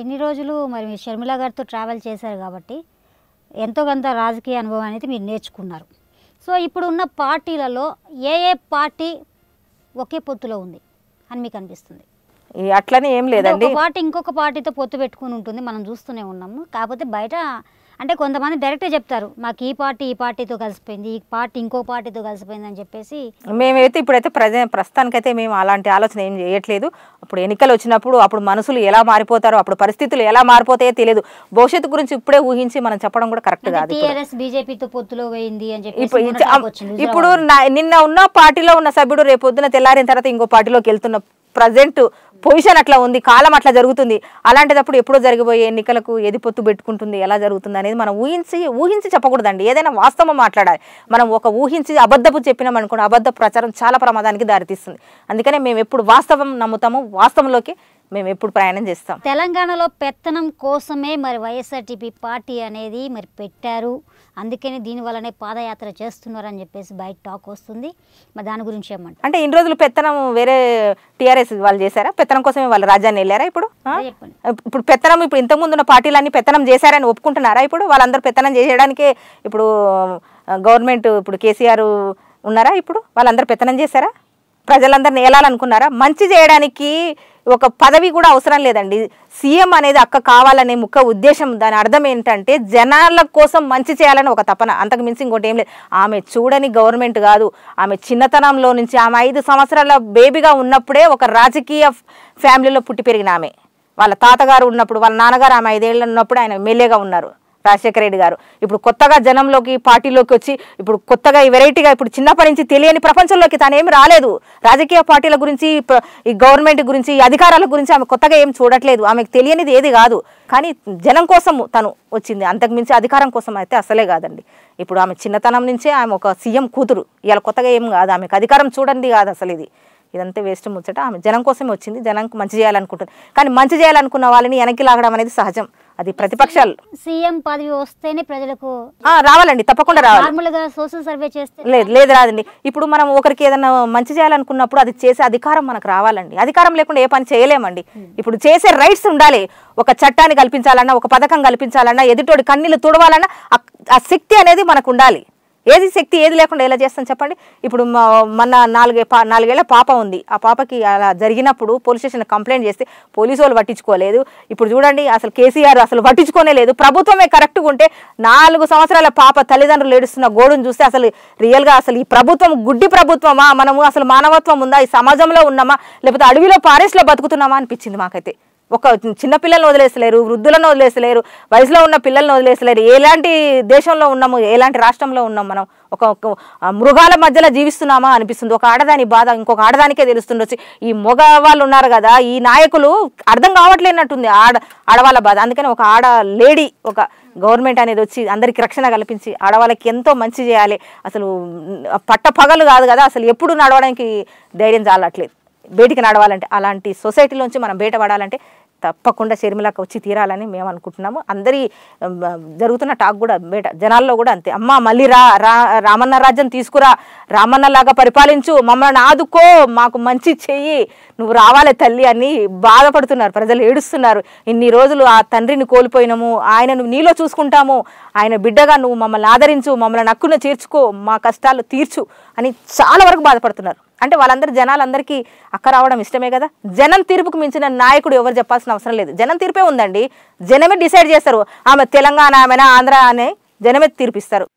ఇన్ని రోజులు మరి మీరు షర్మిల గారితో ట్రావెల్ చేశారు కాబట్టి ఎంతో కొంత రాజకీయ అనుభవం అనేది మీరు నేర్చుకున్నారు సో ఇప్పుడు ఉన్న పార్టీలలో ఏ ఏ పార్టీ ఒకే పొత్తులో ఉంది అని మీకు అనిపిస్తుంది అట్లనే ఏం లేదండి పార్టీ ఇంకొక పార్టీతో పొత్తు పెట్టుకుని ఉంటుంది మనం చూస్తూనే ఉన్నాము కాకపోతే బయట అంటే కొంతమంది డైరెక్ట్ చెప్తారు మాకు ఈ పార్టీ ఈ పార్టీతో కలిసిపోయింది ఈ పార్టీ ఇంకో పార్టీతో కలిసిపోయింది అని చెప్పేసి మేమైతే ఇప్పుడైతే ప్రజ ప్రస్తుతానికైతే మేము అలాంటి ఆలోచన ఏం చేయట్లేదు అప్పుడు ఎన్నికలు వచ్చినప్పుడు అప్పుడు మనసులు ఎలా మారిపోతారో అప్పుడు పరిస్థితులు ఎలా మారిపోతాయో తెలియదు భవిష్యత్తు గురించి ఇప్పుడే ఊహించి మనం చెప్పడం కూడా కరెక్ట్ కాదు టీఆర్ఎస్ బీజేపీతో పొత్తులో పోయింది అని చెప్పి ఇప్పుడు నిన్న ఉన్న పార్టీలో ఉన్న సభ్యుడు రేపొద్దున తెల్లారిన తర్వాత ఇంకో పార్టీలోకి వెళ్తున్న ప్రజెంట్ పొజిషన్ అట్లా ఉంది కాలం అట్లా జరుగుతుంది అలాంటిదప్పుడు ఎప్పుడో జరిగిపోయే ఎన్నికలకు ఏది పొత్తు పెట్టుకుంటుంది ఎలా జరుగుతుంది అనేది మనం ఊహించి ఊహించి చెప్పకూడదండి ఏదైనా వాస్తవం మాట్లాడాలి మనం ఒక ఊహించి అబద్ధపు చెప్పినాం అనుకోండి అబద్ధ ప్రచారం చాలా ప్రమాదానికి దారితీస్తుంది అందుకనే మేము ఎప్పుడు వాస్తవం నమ్ముతాము వాస్తవంలోకి మేము ఎప్పుడు ప్రయాణం చేస్తాం తెలంగాణలో పెత్తనం కోసమే మరి వైఎస్ఆర్టీపీ పార్టీ అనేది మరి పెట్టారు అందుకని దీనివల్లనే పాదయాత్ర చేస్తున్నారని చెప్పేసి బయట టాక్ వస్తుంది మరి దాని గురించి ఏమంటారు అంటే ఇన్ని రోజులు పెత్తనం వేరే టీఆర్ఎస్ వాళ్ళు చేశారా పెత్తనం కోసమే వాళ్ళు రాజ్యాన్ని వెళ్ళారా ఇప్పుడు ఇప్పుడు పెత్తనం ఇప్పుడు ఇంతకుముందు ఉన్న పార్టీలన్నీ పెత్తనం చేశారని ఒప్పుకుంటున్నారా ఇప్పుడు వాళ్ళందరూ పెత్తనం చేయడానికే ఇప్పుడు గవర్నమెంట్ ఇప్పుడు కేసీఆర్ ఉన్నారా ఇప్పుడు వాళ్ళందరూ పెత్తనం చేశారా ప్రజలందరిని ఏలాలనుకున్నారా మంచి చేయడానికి ఒక పదవి కూడా అవసరం లేదండి సీఎం అనేది అక్క కావాలనే ముఖ్య ఉద్దేశం దాని అర్థం ఏంటంటే జనాల కోసం మంచి చేయాలని ఒక తపన అంతకు మించి ఇంకోటి ఏం లేదు ఆమె చూడని గవర్నమెంట్ కాదు ఆమె చిన్నతనంలో నుంచి ఆమె ఐదు సంవత్సరాల బేబీగా ఉన్నప్పుడే ఒక రాజకీయ ఫ్యామిలీలో పుట్టి పెరిగిన ఆమె వాళ్ళ తాతగారు ఉన్నప్పుడు వాళ్ళ నాన్నగారు ఆమె ఐదేళ్ళు ఉన్నప్పుడు ఆయన ఎమ్మెల్యేగా ఉన్నారు రాజశేఖర రెడ్డి గారు ఇప్పుడు కొత్తగా జనంలోకి పార్టీలోకి వచ్చి ఇప్పుడు కొత్తగా వెరైటీగా ఇప్పుడు చిన్నప్పటి నుంచి తెలియని ప్రపంచంలోకి ఏమి రాలేదు రాజకీయ పార్టీల గురించి ఈ గవర్నమెంట్ గురించి అధికారాల గురించి ఆమె కొత్తగా ఏం చూడట్లేదు ఆమెకు తెలియనిది ఏది కాదు కానీ జనం కోసం తను వచ్చింది అంతకుమించి అధికారం కోసం అయితే అసలే కాదండి ఇప్పుడు ఆమె చిన్నతనం నుంచే ఆమె ఒక సీఎం కూతురు ఇవాళ కొత్తగా ఏం కాదు ఆమెకు అధికారం చూడండి కాదు అసలు ఇది ఇదంతా వేస్ట్ ముచ్చట ఆమె జనం కోసమే వచ్చింది జనం మంచి చేయాలనుకుంటుంది కానీ మంచి చేయాలనుకున్న వాళ్ళని వెనక్కి లాగడం అనేది సహజం అది ప్రతిపక్షాలు సీఎం పదవి వస్తేనే ప్రజలకు రావాలండి తప్పకుండా రావాలి సోషల్ సర్వే చేస్తే లేదు లేదు రాదండి ఇప్పుడు మనం ఒకరికి ఏదైనా మంచి చేయాలనుకున్నప్పుడు అది చేసే అధికారం మనకు రావాలండి అధికారం లేకుండా ఏ పని చేయలేమండి ఇప్పుడు చేసే రైట్స్ ఉండాలి ఒక చట్టాన్ని కల్పించాలన్నా ఒక పథకం కల్పించాలన్నా ఎదుటోడి కన్నీళ్ళు తుడవాలన్నా ఆ శక్తి అనేది మనకు ఉండాలి ఏది శక్తి ఏది లేకుండా ఎలా చేస్తాను చెప్పండి ఇప్పుడు మన నాలుగే పా నాలుగేళ్ల పాప ఉంది ఆ పాపకి అలా జరిగినప్పుడు పోలీస్ స్టేషన్ కంప్లైంట్ చేస్తే పోలీసు వాళ్ళు పట్టించుకోలేదు ఇప్పుడు చూడండి అసలు కేసీఆర్ అసలు పట్టించుకోనే లేదు ప్రభుత్వమే కరెక్ట్గా ఉంటే నాలుగు సంవత్సరాల పాప తల్లిదండ్రులు ఏడుస్తున్న గోడును చూస్తే అసలు రియల్గా అసలు ఈ ప్రభుత్వం గుడ్డి ప్రభుత్వమా మనము అసలు మానవత్వం ఉందా ఈ సమాజంలో ఉన్నామా లేకపోతే అడవిలో ఫారెస్ట్లో బతుకుతున్నామా అనిపించింది మాకైతే ఒక చిన్నపిల్లలను వదిలేసలేరు వృద్ధులను వదిలేసలేరు వయసులో ఉన్న పిల్లలను వదిలేసలేరు ఎలాంటి దేశంలో ఉన్నాము ఎలాంటి రాష్ట్రంలో ఉన్నాం మనం ఒక మృగాల మధ్యలో జీవిస్తున్నామా అనిపిస్తుంది ఒక ఆడదాని బాధ ఇంకొక ఆడదానికే తెలుస్తుండొచ్చు ఈ మగవాళ్ళు ఉన్నారు కదా ఈ నాయకులు అర్థం కావట్లేనట్టుంది ఆడ ఆడవాళ్ళ బాధ అందుకని ఒక ఆడ లేడీ ఒక గవర్నమెంట్ అనేది వచ్చి అందరికి రక్షణ కల్పించి ఆడవాళ్ళకి ఎంతో మంచి చేయాలి అసలు పట్ట పగలు కాదు కదా అసలు ఎప్పుడు నడవడానికి ధైర్యం చాలట్లేదు బయటికి నడవాలంటే అలాంటి సొసైటీలోంచి మనం బయటపడాలంటే పడాలంటే తప్పకుండా షర్మిలాకి వచ్చి తీరాలని మేము అనుకుంటున్నాము అందరి జరుగుతున్న టాక్ కూడా బయట జనాల్లో కూడా అంతే అమ్మ మళ్ళీ రా రామన్న రాజ్యం తీసుకురా రామన్నలాగా పరిపాలించు మమ్మల్ని ఆదుకో మాకు మంచి చెయ్యి నువ్వు రావాలి తల్లి అని బాధపడుతున్నారు ప్రజలు ఏడుస్తున్నారు ఇన్ని రోజులు ఆ తండ్రిని కోల్పోయినాము ఆయనను నీలో చూసుకుంటాము ఆయన బిడ్డగా నువ్వు మమ్మల్ని ఆదరించు మమ్మల్ని నక్కున చేర్చుకో మా కష్టాలు తీర్చు అని చాలా వరకు బాధపడుతున్నారు అంటే వాళ్ళందరూ జనాలందరికీ అక్క రావడం ఇష్టమే కదా జనం తీర్పుకు మించిన నాయకుడు ఎవరు చెప్పాల్సిన అవసరం లేదు జనం తీర్పే ఉందండి జనమే డిసైడ్ చేస్తారు ఆమె తెలంగాణ ఆమెనా ఆంధ్ర అనే జనమే తీర్పిస్తారు